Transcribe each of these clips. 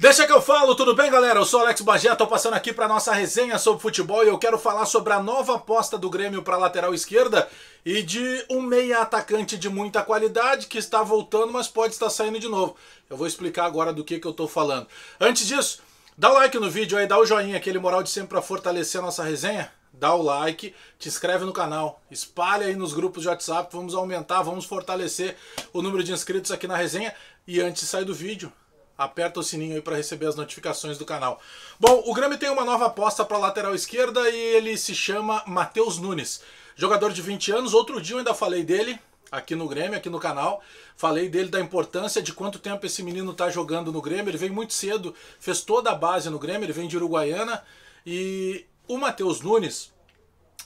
Deixa que eu falo, tudo bem galera? Eu sou Alex Bagé, tô passando aqui para nossa resenha sobre futebol e eu quero falar sobre a nova aposta do Grêmio para lateral esquerda e de um meia atacante de muita qualidade que está voltando, mas pode estar saindo de novo. Eu vou explicar agora do que, que eu tô falando. Antes disso, dá o like no vídeo aí, dá o joinha, aquele moral de sempre para fortalecer a nossa resenha dá o like, te inscreve no canal, espalha aí nos grupos de WhatsApp, vamos aumentar, vamos fortalecer o número de inscritos aqui na resenha. E antes de sair do vídeo, aperta o sininho aí para receber as notificações do canal. Bom, o Grêmio tem uma nova aposta para lateral esquerda e ele se chama Matheus Nunes. Jogador de 20 anos, outro dia eu ainda falei dele, aqui no Grêmio, aqui no canal. Falei dele da importância de quanto tempo esse menino está jogando no Grêmio. Ele veio muito cedo, fez toda a base no Grêmio, ele vem de Uruguaiana e o Matheus Nunes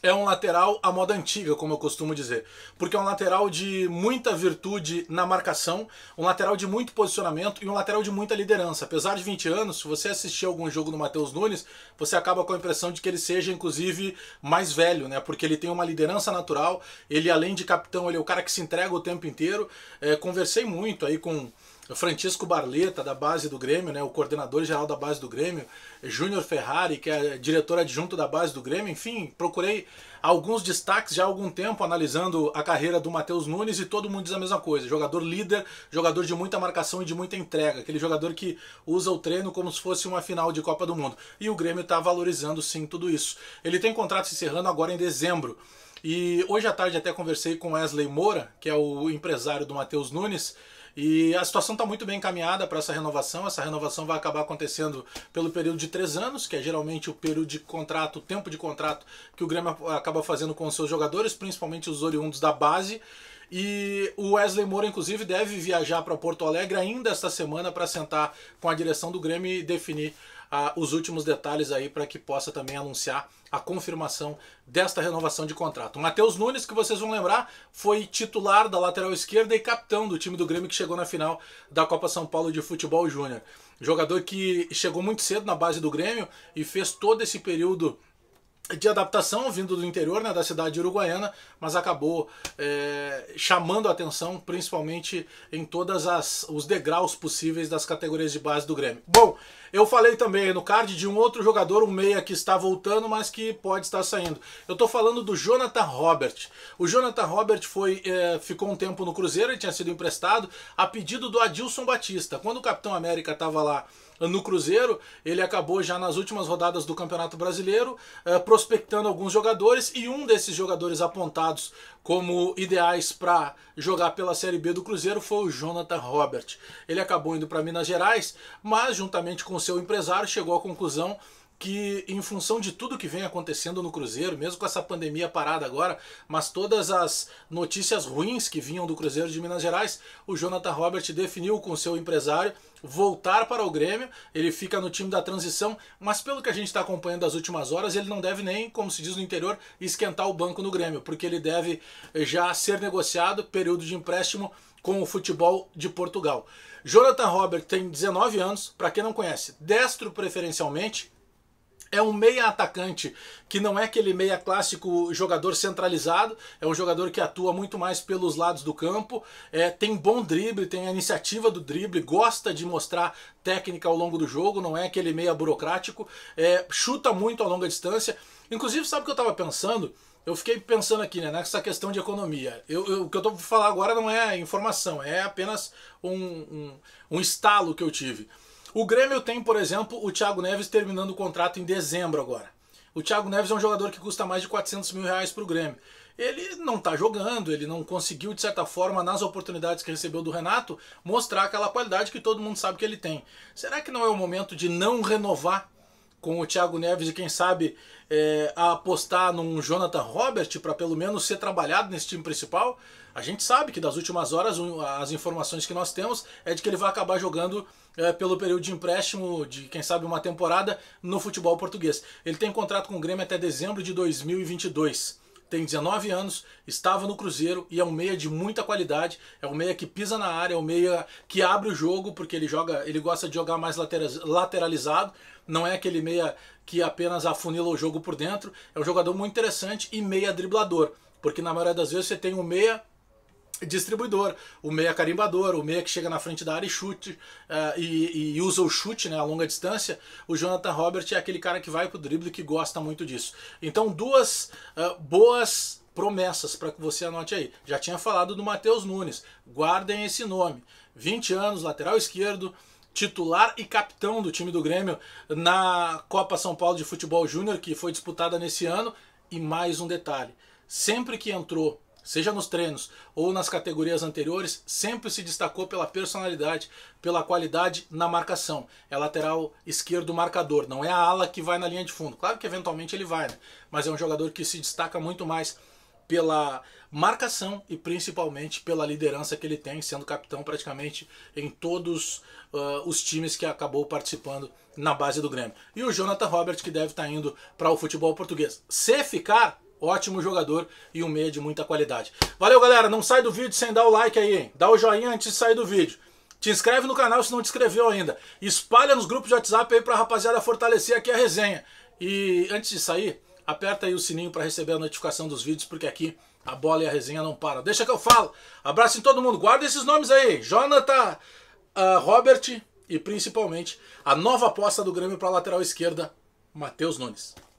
é um lateral à moda antiga, como eu costumo dizer, porque é um lateral de muita virtude na marcação, um lateral de muito posicionamento e um lateral de muita liderança. Apesar de 20 anos, se você assistir algum jogo do Matheus Nunes, você acaba com a impressão de que ele seja inclusive mais velho, né? Porque ele tem uma liderança natural, ele além de capitão, ele é o cara que se entrega o tempo inteiro. É, conversei muito aí com o Francisco Barleta, da base do Grêmio, né, o coordenador geral da base do Grêmio, Júnior Ferrari, que é diretor adjunto da base do Grêmio, enfim, procurei alguns destaques já há algum tempo analisando a carreira do Matheus Nunes e todo mundo diz a mesma coisa. Jogador líder, jogador de muita marcação e de muita entrega, aquele jogador que usa o treino como se fosse uma final de Copa do Mundo. E o Grêmio está valorizando sim tudo isso. Ele tem contrato se encerrando agora em dezembro. E hoje à tarde até conversei com Wesley Moura, que é o empresário do Matheus Nunes e a situação está muito bem encaminhada para essa renovação. Essa renovação vai acabar acontecendo pelo período de três anos, que é geralmente o período de contrato, o tempo de contrato que o Grêmio acaba fazendo com os seus jogadores, principalmente os oriundos da base. E o Wesley Moura, inclusive, deve viajar para Porto Alegre ainda esta semana para sentar com a direção do Grêmio e definir ah, os últimos detalhes aí para que possa também anunciar a confirmação desta renovação de contrato. Matheus Nunes, que vocês vão lembrar, foi titular da lateral esquerda e capitão do time do Grêmio que chegou na final da Copa São Paulo de Futebol Júnior. Jogador que chegou muito cedo na base do Grêmio e fez todo esse período de adaptação vindo do interior, né, da cidade uruguaiana, mas acabou é, chamando a atenção, principalmente em todas as os degraus possíveis das categorias de base do Grêmio. Bom, eu falei também no card de um outro jogador, um meia que está voltando, mas que pode estar saindo. Eu estou falando do Jonathan Robert. O Jonathan Robert foi é, ficou um tempo no Cruzeiro, ele tinha sido emprestado a pedido do Adilson Batista. Quando o Capitão América estava lá no Cruzeiro, ele acabou já nas últimas rodadas do Campeonato Brasileiro, é, prospectando alguns jogadores e um desses jogadores apontados como ideais para jogar pela Série B do Cruzeiro foi o Jonathan Robert. Ele acabou indo para Minas Gerais, mas juntamente com seu empresário chegou à conclusão que em função de tudo que vem acontecendo no Cruzeiro, mesmo com essa pandemia parada agora, mas todas as notícias ruins que vinham do Cruzeiro de Minas Gerais, o Jonathan Robert definiu com seu empresário voltar para o Grêmio, ele fica no time da transição, mas pelo que a gente está acompanhando das últimas horas, ele não deve nem, como se diz no interior, esquentar o banco no Grêmio, porque ele deve já ser negociado, período de empréstimo com o futebol de Portugal. Jonathan Robert tem 19 anos, para quem não conhece, destro preferencialmente, é um meia atacante que não é aquele meia clássico jogador centralizado, é um jogador que atua muito mais pelos lados do campo, é, tem bom drible, tem a iniciativa do drible, gosta de mostrar técnica ao longo do jogo, não é aquele meia burocrático, é, chuta muito a longa distância. Inclusive, sabe o que eu estava pensando? Eu fiquei pensando aqui, né, nessa questão de economia. Eu, eu, o que eu estou falar agora não é informação, é apenas um, um, um estalo que eu tive. O Grêmio tem, por exemplo, o Thiago Neves terminando o contrato em dezembro agora. O Thiago Neves é um jogador que custa mais de 400 mil reais para o Grêmio. Ele não está jogando, ele não conseguiu, de certa forma, nas oportunidades que recebeu do Renato, mostrar aquela qualidade que todo mundo sabe que ele tem. Será que não é o momento de não renovar com o Thiago Neves e quem sabe é, apostar num Jonathan Robert para pelo menos ser trabalhado nesse time principal. A gente sabe que das últimas horas as informações que nós temos é de que ele vai acabar jogando é, pelo período de empréstimo de quem sabe uma temporada no futebol português. Ele tem contrato com o Grêmio até dezembro de 2022 tem 19 anos, estava no Cruzeiro e é um meia de muita qualidade, é um meia que pisa na área, é um meia que abre o jogo porque ele joga, ele gosta de jogar mais lateralizado, não é aquele meia que apenas afunila o jogo por dentro, é um jogador muito interessante e meia driblador, porque na maioria das vezes você tem um meia distribuidor, o meia carimbador, o meia que chega na frente da área e chute uh, e, e, usa o chute né, a longa distância, o Jonathan Robert é aquele cara que vai pro drible que gosta muito disso. Então duas uh, boas promessas para que você anote aí. Já tinha falado do Matheus Nunes, guardem esse nome. 20 anos, lateral esquerdo, titular e capitão do time do Grêmio na Copa São Paulo de Futebol Júnior, que foi disputada nesse ano. E mais um detalhe: sempre que entrou seja nos treinos ou nas categorias anteriores, sempre se destacou pela personalidade, pela qualidade na marcação. É lateral esquerdo marcador, não é a ala que vai na linha de fundo. Claro que eventualmente ele vai, né? mas é um jogador que se destaca muito mais pela marcação e principalmente pela liderança que ele tem, sendo capitão praticamente em todos uh, os times que acabou participando na base do Grêmio. E o Jonathan Robert que deve estar tá indo para o futebol português. Se ficar, ótimo jogador e um meia de muita qualidade. Valeu, galera. Não sai do vídeo sem dar o like aí, hein? Dá o joinha antes de sair do vídeo. Te inscreve no canal se não te inscreveu ainda. Espalha nos grupos de WhatsApp aí pra rapaziada fortalecer aqui a resenha. E antes de sair, aperta aí o sininho para receber a notificação dos vídeos, porque aqui a bola e a resenha não param. Deixa que eu falo. Abraço em todo mundo. Guarda esses nomes aí. Jonathan, uh, Robert e principalmente a nova aposta do Grêmio para lateral esquerda, Matheus Nunes.